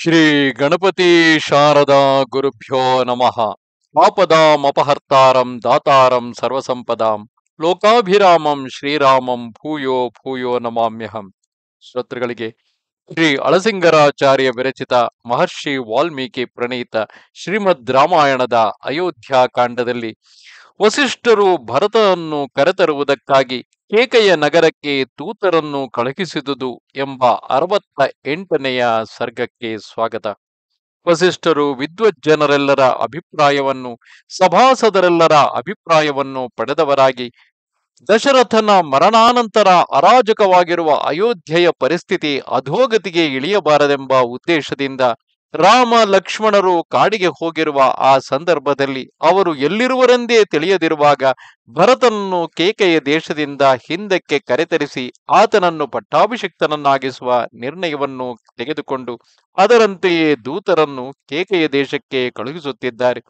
ಶ್ರೀ ಗಣಪತಿ ಶಾರದಾ ಗುರುಭ್ಯೋ ನಮಃ ಆಪದಾಂ ಅಪಹರ್ತಾರಂ ದಾತಾರಂ ಸರ್ವಸಂಪದಾಂ ಲೋಕಾಭಿರಾಮಂ ಶ್ರೀರಾಮಂ ಭೂಯೋ ಭೂಯೋ ನಮಾಮ್ಯಹಂ ಶ್ರೋತೃಗಳಿಗೆ ಶ್ರೀ ಅಳಸಿಂಗರಾಚಾರ್ಯ ವಿರಚಿತ ಮಹರ್ಷಿ ವಾಲ್ಮೀಕಿ ಪ್ರಣೀತ ಶ್ರೀಮದ್ ರಾಮಾಯಣದ ಅಯೋಧ್ಯ ಕಾಂಡದಲ್ಲಿ ವಸಿಷ್ಠರು ಭರತನನ್ನು ಕರೆತರುವುದಕ್ಕಾಗಿ ಕೇಕೆಯ ನಗರಕ್ಕೆ ತೂತರನ್ನು ಕಳುಹಿಸಿದುದು ಎಂಬ ಅರವತ್ತ ಎಂಟನೆಯ ಸರ್ಗಕ್ಕೆ ಸ್ವಾಗತ ವಸಿಷ್ಠರು ವಿದ್ವಜ್ಜನರೆಲ್ಲರ ಅಭಿಪ್ರಾಯವನ್ನು ಸಭಾಸದರೆಲ್ಲರ ಅಭಿಪ್ರಾಯವನ್ನು ಪಡೆದವರಾಗಿ ದಶರಥನ ಮರಣಾನಂತರ ಅರಾಜಕವಾಗಿರುವ ಅಯೋಧ್ಯೆಯ ಪರಿಸ್ಥಿತಿ ಅಧೋಗತಿಗೆ ಇಳಿಯಬಾರದೆಂಬ ಉದ್ದೇಶದಿಂದ ರಾಮ ಲಕ್ಷ್ಮಣರು ಕಾಡಿಗೆ ಹೋಗಿರುವ ಆ ಸಂದರ್ಭದಲ್ಲಿ ಅವರು ಎಲ್ಲಿರುವರೆಂದೇ ತಿಳಿಯದಿರುವಾಗ ಭರತನನ್ನು ಕೇಕೆಯ ದೇಶದಿಂದ ಹಿಂದಕ್ಕೆ ಕರೆತರಿಸಿ ಆತನನ್ನು ಪಟ್ಟಾಭಿಷಿಕ್ತನನ್ನಾಗಿಸುವ ನಿರ್ಣಯವನ್ನು ತೆಗೆದುಕೊಂಡು ಅದರಂತೆಯೇ ದೂತರನ್ನು ಕೇಕೆಯ ದೇಶಕ್ಕೆ ಕಳುಹಿಸುತ್ತಿದ್ದಾರೆ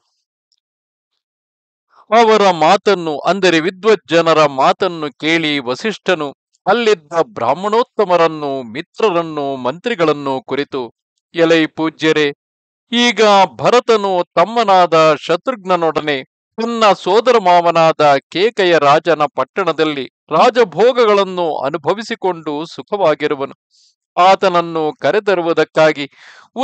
ಅವರ ಮಾತನ್ನು ಅಂದರೆ ವಿದ್ವಜ್ಜನರ ಮಾತನ್ನು ಕೇಳಿ ವಸಿಷ್ಠನು ಅಲ್ಲಿದ್ದ ಬ್ರಾಹ್ಮಣೋತ್ತಮರನ್ನು ಮಿತ್ರರನ್ನು ಮಂತ್ರಿಗಳನ್ನು ಕುರಿತು ಎಲೈ ಪೂಜ್ಯರೇ ಈಗ ಭರತನು ತಮ್ಮನಾದ ಶತ್ರುಘ್ನನೊಡನೆ ತನ್ನ ಸೋದರ ಮಾವನಾದ ಕೇಕಯ ರಾಜನ ಪಟ್ಟಣದಲ್ಲಿ ರಾಜಭೋಗಗಳನ್ನು ಅನುಭವಿಸಿಕೊಂಡು ಸುಖವಾಗಿರುವನು ಆತನನ್ನು ಕರೆತರುವುದಕ್ಕಾಗಿ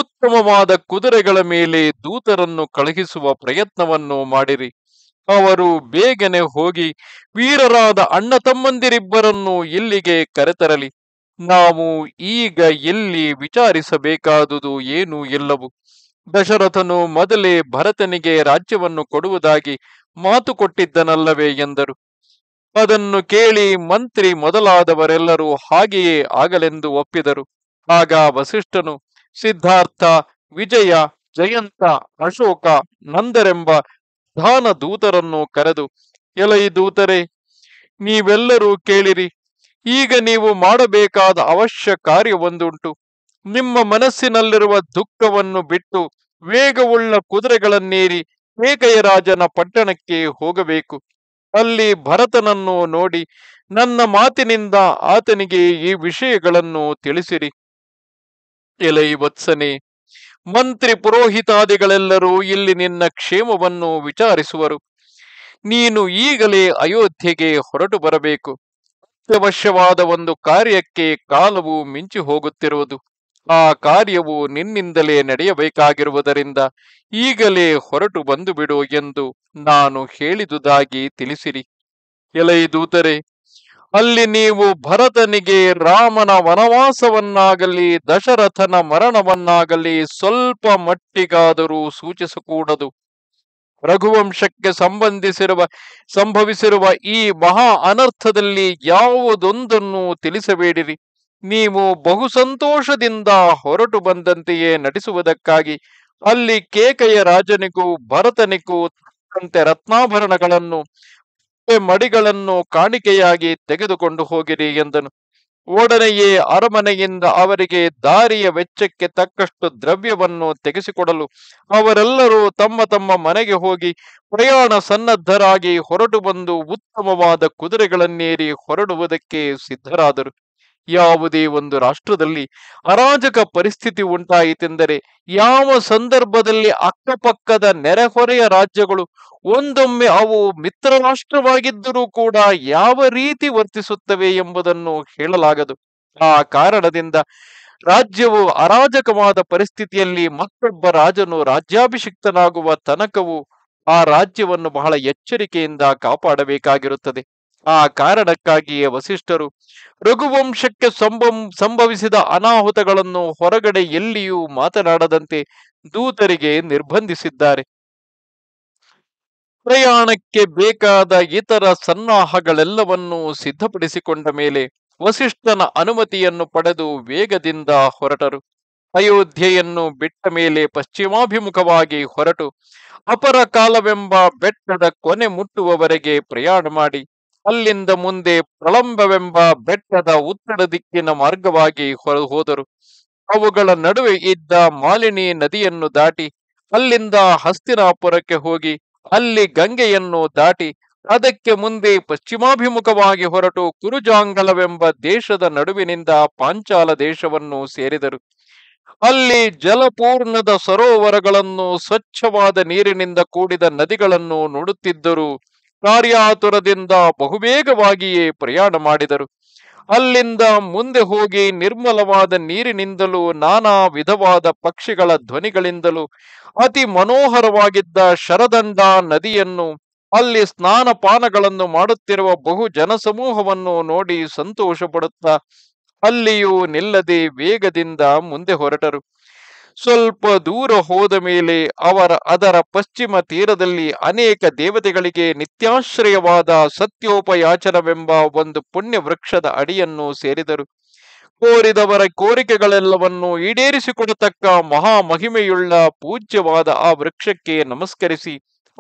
ಉತ್ತಮವಾದ ಕುದುರೆಗಳ ಮೇಲೆ ದೂತರನ್ನು ಕಳುಹಿಸುವ ಪ್ರಯತ್ನವನ್ನು ಮಾಡಿರಿ ಅವರು ಬೇಗನೆ ಹೋಗಿ ವೀರರಾದ ಅಣ್ಣ ತಮ್ಮಂದಿರಿಬ್ಬರನ್ನು ಇಲ್ಲಿಗೆ ಕರೆತರಲಿ ನಾವು ಈಗ ಎಲ್ಲಿ ವಿಚಾರಿಸಬೇಕಾದುದು ಏನು ಎಲ್ಲವು ದಶರಥನು ಮೊದಲೇ ಭರತನಿಗೆ ರಾಜ್ಯವನ್ನು ಕೊಡುವುದಾಗಿ ಮಾತು ಕೊಟ್ಟಿದ್ದನಲ್ಲವೇ ಎಂದರು ಅದನ್ನು ಕೇಳಿ ಮಂತ್ರಿ ಮೊದಲಾದವರೆಲ್ಲರೂ ಹಾಗೆಯೇ ಆಗಲೆಂದು ಒಪ್ಪಿದರು ಆಗ ವಸಿಷ್ಠನು ಸಿದ್ಧಾರ್ಥ ವಿಜಯ ಜಯಂತ ಅಶೋಕ ನಂದರೆಂಬ ದಾನ ದೂತರನ್ನು ಕರೆದು ಎಲೈ ದೂತರೆ ನೀವೆಲ್ಲರೂ ಕೇಳಿರಿ ಈಗ ನೀವು ಮಾಡಬೇಕಾದ ಅವಶ್ಯ ಕಾರ್ಯವೊಂದುಂಟು ನಿಮ್ಮ ಮನಸ್ಸಿನಲ್ಲಿರುವ ದುಃಖವನ್ನು ಬಿಟ್ಟು ವೇಗವುಳ್ಳ ಕುದುರೆಗಳನ್ನೇರಿ ರಾಜನ ಪಟ್ಟಣಕ್ಕೆ ಹೋಗಬೇಕು ಅಲ್ಲಿ ಭರತನನ್ನು ನೋಡಿ ನನ್ನ ಮಾತಿನಿಂದ ಆತನಿಗೆ ಈ ವಿಷಯಗಳನ್ನು ತಿಳಿಸಿರಿ ಎಲೈ ವತ್ಸನೆ ಮಂತ್ರಿ ಪುರೋಹಿತಾದಿಗಳೆಲ್ಲರೂ ಇಲ್ಲಿ ನಿನ್ನ ಕ್ಷೇಮವನ್ನು ವಿಚಾರಿಸುವರು ನೀನು ಈಗಲೇ ಅಯೋಧ್ಯೆಗೆ ಹೊರಟು ಬರಬೇಕು ಅತ್ಯವಶ್ಯವಾದ ಒಂದು ಕಾರ್ಯಕ್ಕೆ ಕಾಲವು ಮಿಂಚಿ ಹೋಗುತ್ತಿರುವುದು ಆ ಕಾರ್ಯವು ನಿನ್ನಿಂದಲೇ ನಡೆಯಬೇಕಾಗಿರುವುದರಿಂದ ಈಗಲೇ ಹೊರಟು ಬಂದು ಬಿಡು ಎಂದು ನಾನು ಹೇಳಿದುದಾಗಿ ತಿಳಿಸಿರಿ ಎಲೈ ದೂತರೆ ಅಲ್ಲಿ ನೀವು ಭರತನಿಗೆ ರಾಮನ ವನವಾಸವನ್ನಾಗಲಿ ದಶರಥನ ಮರಣವನ್ನಾಗಲಿ ಸ್ವಲ್ಪ ಮಟ್ಟಿಗಾದರೂ ಸೂಚಿಸಕೂಡದು ರಘುವಂಶಕ್ಕೆ ಸಂಬಂಧಿಸಿರುವ ಸಂಭವಿಸಿರುವ ಈ ಮಹಾ ಅನರ್ಥದಲ್ಲಿ ಯಾವುದೊಂದನ್ನು ತಿಳಿಸಬೇಡಿರಿ ನೀವು ಬಹು ಸಂತೋಷದಿಂದ ಹೊರಟು ಬಂದಂತೆಯೇ ನಟಿಸುವುದಕ್ಕಾಗಿ ಅಲ್ಲಿ ಕೇಕೆಯ ರಾಜನಿಗೂ ಭರತನಿಗೂ ರತ್ನಾಭರಣಗಳನ್ನು ಮಡಿಗಳನ್ನು ಕಾಣಿಕೆಯಾಗಿ ತೆಗೆದುಕೊಂಡು ಹೋಗಿರಿ ಎಂದನು ಒಡನೆಯೇ ಅರಮನೆಯಿಂದ ಅವರಿಗೆ ದಾರಿಯ ವೆಚ್ಚಕ್ಕೆ ತಕ್ಕಷ್ಟು ದ್ರವ್ಯವನ್ನು ತೆಗೆಸಿಕೊಡಲು ಅವರೆಲ್ಲರೂ ತಮ್ಮ ತಮ್ಮ ಮನೆಗೆ ಹೋಗಿ ಪ್ರಯಾಣ ಸನ್ನದ್ಧರಾಗಿ ಹೊರಟು ಬಂದು ಉತ್ತಮವಾದ ಕುದುರೆಗಳನ್ನೇರಿ ಹೊರಡುವುದಕ್ಕೆ ಸಿದ್ಧರಾದರು ಯಾವುದೇ ಒಂದು ರಾಷ್ಟ್ರದಲ್ಲಿ ಅರಾಜಕ ಪರಿಸ್ಥಿತಿ ಉಂಟಾಯಿತೆಂದರೆ ಯಾವ ಸಂದರ್ಭದಲ್ಲಿ ಅಕ್ಕಪಕ್ಕದ ನೆರೆಹೊರೆಯ ರಾಜ್ಯಗಳು ಒಂದೊಮ್ಮೆ ಅವು ಮಿತ್ರ ರಾಷ್ಟ್ರವಾಗಿದ್ದರೂ ಕೂಡ ಯಾವ ರೀತಿ ವರ್ತಿಸುತ್ತವೆ ಎಂಬುದನ್ನು ಹೇಳಲಾಗದು ಆ ಕಾರಣದಿಂದ ರಾಜ್ಯವು ಅರಾಜಕವಾದ ಪರಿಸ್ಥಿತಿಯಲ್ಲಿ ಮತ್ತೊಬ್ಬ ರಾಜನು ರಾಜ್ಯಾಭಿಷಿಕ್ತನಾಗುವ ತನಕವು ಆ ರಾಜ್ಯವನ್ನು ಬಹಳ ಎಚ್ಚರಿಕೆಯಿಂದ ಕಾಪಾಡಬೇಕಾಗಿರುತ್ತದೆ ಆ ಕಾರಣಕ್ಕಾಗಿಯೇ ವಸಿಷ್ಠರು ರಘುವಂಶಕ್ಕೆ ಸಂಭವ ಸಂಭವಿಸಿದ ಅನಾಹುತಗಳನ್ನು ಹೊರಗಡೆ ಎಲ್ಲಿಯೂ ಮಾತನಾಡದಂತೆ ದೂತರಿಗೆ ನಿರ್ಬಂಧಿಸಿದ್ದಾರೆ ಪ್ರಯಾಣಕ್ಕೆ ಬೇಕಾದ ಇತರ ಸನ್ನಾಹಗಳೆಲ್ಲವನ್ನೂ ಸಿದ್ಧಪಡಿಸಿಕೊಂಡ ಮೇಲೆ ವಸಿಷ್ಠನ ಅನುಮತಿಯನ್ನು ಪಡೆದು ವೇಗದಿಂದ ಹೊರಟರು ಅಯೋಧ್ಯೆಯನ್ನು ಬಿಟ್ಟ ಮೇಲೆ ಪಶ್ಚಿಮಾಭಿಮುಖವಾಗಿ ಹೊರಟು ಅಪರ ಕಾಲವೆಂಬ ಬೆಟ್ಟದ ಕೊನೆ ಮುಟ್ಟುವವರೆಗೆ ಪ್ರಯಾಣ ಮಾಡಿ ಅಲ್ಲಿಂದ ಮುಂದೆ ಪ್ರಳಂಬವೆಂಬ ಬೆಟ್ಟದ ಉತ್ತರ ದಿಕ್ಕಿನ ಮಾರ್ಗವಾಗಿ ಹೊರ ಹೋದರು ಅವುಗಳ ನಡುವೆ ಇದ್ದ ಮಾಲಿನಿ ನದಿಯನ್ನು ದಾಟಿ ಅಲ್ಲಿಂದ ಹಸ್ತಿನಾಪುರಕ್ಕೆ ಹೋಗಿ ಅಲ್ಲಿ ಗಂಗೆಯನ್ನು ದಾಟಿ ಅದಕ್ಕೆ ಮುಂದೆ ಪಶ್ಚಿಮಾಭಿಮುಖವಾಗಿ ಹೊರಟು ಕುರುಜಾಂಗಲವೆಂಬ ದೇಶದ ನಡುವಿನಿಂದ ಪಾಂಚಾಲ ದೇಶವನ್ನು ಸೇರಿದರು ಅಲ್ಲಿ ಜಲಪೂರ್ಣದ ಸರೋವರಗಳನ್ನು ಸ್ವಚ್ಛವಾದ ನೀರಿನಿಂದ ಕೂಡಿದ ನದಿಗಳನ್ನು ನೋಡುತ್ತಿದ್ದರು ಕಾರ್ಯಾತುರದಿಂದ ಬಹುಬೇಗವಾಗಿಯೇ ಪ್ರಯಾಣ ಮಾಡಿದರು ಅಲ್ಲಿಂದ ಮುಂದೆ ಹೋಗಿ ನಿರ್ಮಲವಾದ ನೀರಿನಿಂದಲೂ ನಾನಾ ವಿಧವಾದ ಪಕ್ಷಿಗಳ ಧ್ವನಿಗಳಿಂದಲೂ ಅತಿ ಮನೋಹರವಾಗಿದ್ದ ಶರದಂಡ ನದಿಯನ್ನು ಅಲ್ಲಿ ಸ್ನಾನಪಾನಗಳನ್ನು ಮಾಡುತ್ತಿರುವ ಬಹು ಜನಸಮೂಹವನ್ನು ನೋಡಿ ಸಂತೋಷ ಪಡುತ್ತಾ ಅಲ್ಲಿಯೂ ನಿಲ್ಲದೆ ವೇಗದಿಂದ ಮುಂದೆ ಹೊರಟರು ಸ್ವಲ್ಪ ದೂರ ಹೋದ ಮೇಲೆ ಅವರ ಅದರ ಪಶ್ಚಿಮ ತೀರದಲ್ಲಿ ಅನೇಕ ದೇವತೆಗಳಿಗೆ ನಿತ್ಯಾಶ್ರಯವಾದ ಸತ್ಯೋಪಯಾಚನವೆಂಬ ಒಂದು ಪುಣ್ಯ ವೃಕ್ಷದ ಅಡಿಯನ್ನು ಸೇರಿದರು ಕೋರಿದವರ ಕೋರಿಕೆಗಳೆಲ್ಲವನ್ನು ಈಡೇರಿಸಿಕೊಡತಕ್ಕ ಮಹಾಮಹಿಮೆಯುಳ್ಳ ಪೂಜ್ಯವಾದ ಆ ವೃಕ್ಷಕ್ಕೆ ನಮಸ್ಕರಿಸಿ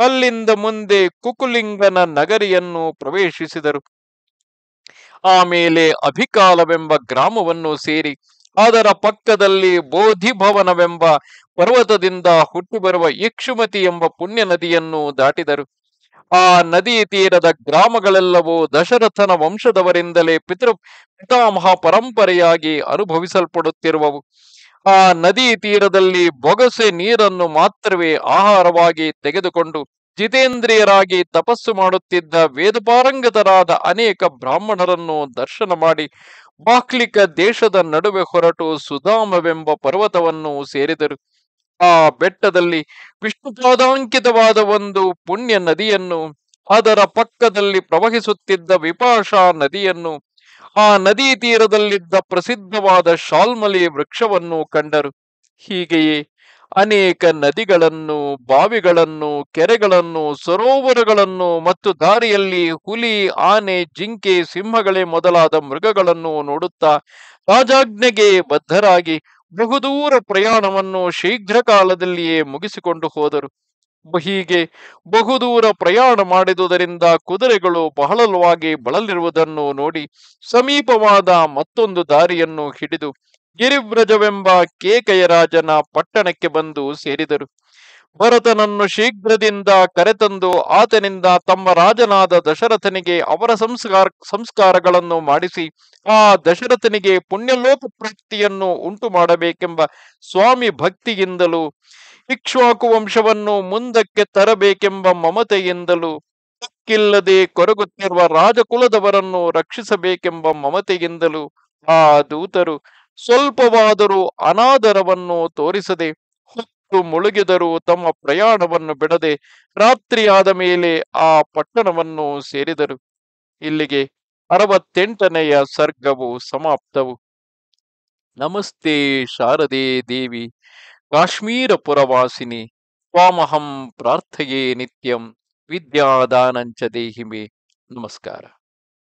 ಅಲ್ಲಿಂದ ಮುಂದೆ ಕುಕುಲಿಂಗನ ನಗರಿಯನ್ನು ಪ್ರವೇಶಿಸಿದರು ಆಮೇಲೆ ಅಭಿಕಾಲವೆಂಬ ಗ್ರಾಮವನ್ನು ಸೇರಿ ಅದರ ಪಕ್ಕದಲ್ಲಿ ಬೋಧಿ ಭವನವೆಂಬ ಪರ್ವತದಿಂದ ಹುಟ್ಟಿ ಬರುವ ಇಕ್ಷುಮತಿ ಎಂಬ ಪುಣ್ಯ ನದಿಯನ್ನು ದಾಟಿದರು ಆ ನದಿ ತೀರದ ಗ್ರಾಮಗಳೆಲ್ಲವೂ ದಶರಥನ ವಂಶದವರಿಂದಲೇ ಪಿತೃ ಪಿತಾಮಹ ಪರಂಪರೆಯಾಗಿ ಅನುಭವಿಸಲ್ಪಡುತ್ತಿರುವವು ಆ ನದಿ ತೀರದಲ್ಲಿ ಬೊಗಸೆ ನೀರನ್ನು ಮಾತ್ರವೇ ಆಹಾರವಾಗಿ ತೆಗೆದುಕೊಂಡು ಜಿತೇಂದ್ರಿಯರಾಗಿ ತಪಸ್ಸು ಮಾಡುತ್ತಿದ್ದ ವೇದಪಾರಂಗತರಾದ ಅನೇಕ ಬ್ರಾಹ್ಮಣರನ್ನು ದರ್ಶನ ಮಾಡಿ ಮಾಕ್ಲಿಕ ದೇಶದ ನಡುವೆ ಹೊರಟು ಸುಧಾಮವೆಂಬ ಪರ್ವತವನ್ನು ಸೇರಿದರು ಆ ಬೆಟ್ಟದಲ್ಲಿ ವಿಷ್ಣುಪಾದಾಂಕಿತವಾದ ಒಂದು ಪುಣ್ಯ ನದಿಯನ್ನು ಅದರ ಪಕ್ಕದಲ್ಲಿ ಪ್ರವಹಿಸುತ್ತಿದ್ದ ವಿಪಾಶಾ ನದಿಯನ್ನು ಆ ನದಿ ತೀರದಲ್ಲಿದ್ದ ಪ್ರಸಿದ್ಧವಾದ ಶಾಲ್ಮಲಿ ವೃಕ್ಷವನ್ನು ಕಂಡರು ಹೀಗೆಯೇ ಅನೇಕ ನದಿಗಳನ್ನು ಬಾವಿಗಳನ್ನು ಕೆರೆಗಳನ್ನು ಸರೋವರಗಳನ್ನು ಮತ್ತು ದಾರಿಯಲ್ಲಿ ಹುಲಿ ಆನೆ ಜಿಂಕೆ ಸಿಂಹಗಳೇ ಮೊದಲಾದ ಮೃಗಗಳನ್ನು ನೋಡುತ್ತಾ ರಾಜಾಜ್ಞೆಗೆ ಬದ್ಧರಾಗಿ ಬಹುದೂರ ಪ್ರಯಾಣವನ್ನು ಶೀಘ್ರ ಕಾಲದಲ್ಲಿಯೇ ಮುಗಿಸಿಕೊಂಡು ಹೋದರು ಹೀಗೆ ಬಹುದೂರ ಪ್ರಯಾಣ ಮಾಡಿದುದರಿಂದ ಕುದುರೆಗಳು ಬಹಳವಾಗಿ ಬಳಲಿರುವುದನ್ನು ನೋಡಿ ಸಮೀಪವಾದ ಮತ್ತೊಂದು ದಾರಿಯನ್ನು ಹಿಡಿದು ಗಿರಿವ್ರಜವೆಂಬ ಕೇಕಯರಾಜನ ಪಟ್ಟಣಕ್ಕೆ ಬಂದು ಸೇರಿದರು ಭರತನನ್ನು ಶೀಘ್ರದಿಂದ ಕರೆತಂದು ಆತನಿಂದ ತಮ್ಮ ರಾಜನಾದ ದಶರಥನಿಗೆ ಅವರ ಸಂಸ್ಕಾರ ಸಂಸ್ಕಾರಗಳನ್ನು ಮಾಡಿಸಿ ಆ ದಶರಥನಿಗೆ ಪುಣ್ಯಲೋಕ ಪ್ರಾಪ್ತಿಯನ್ನು ಉಂಟು ಮಾಡಬೇಕೆಂಬ ಸ್ವಾಮಿ ಭಕ್ತಿಯಿಂದಲೂ ಇಕ್ಷ್ವಾಕು ವಂಶವನ್ನು ಮುಂದಕ್ಕೆ ತರಬೇಕೆಂಬ ಮಮತೆಯಿಂದಲೂ ಕಿಲ್ಲದೆ ಕೊರಗುತ್ತಿರುವ ರಾಜಕುಲದವರನ್ನು ರಕ್ಷಿಸಬೇಕೆಂಬ ಮಮತೆಯಿಂದಲೂ ಆ ದೂತರು ಸ್ವಲ್ಪವಾದರೂ ಅನಾದರವನ್ನು ತೋರಿಸದೆ ಹೊತ್ತು ಮುಳುಗಿದರೂ ತಮ್ಮ ಪ್ರಯಾಣವನ್ನು ಬಿಡದೆ ರಾತ್ರಿಯಾದ ಮೇಲೆ ಆ ಪಟ್ಟಣವನ್ನು ಸೇರಿದರು ಇಲ್ಲಿಗೆ ಅರವತ್ತೆಂಟನೆಯ ಸರ್ಗವು ಸಮಾಪ್ತವು ನಮಸ್ತೆ ಶಾರದೆ ದೇವಿ ಕಾಶ್ಮೀರ ಪುರವಾಸಿನಿ ತ್ವಾಮಹಂ ಪ್ರಾರ್ಥೆಯೇ ನಿತ್ಯಂ ವಿದ್ಯಾದಾನಂಚ ದೇಹಿಮೆ ನಮಸ್ಕಾರ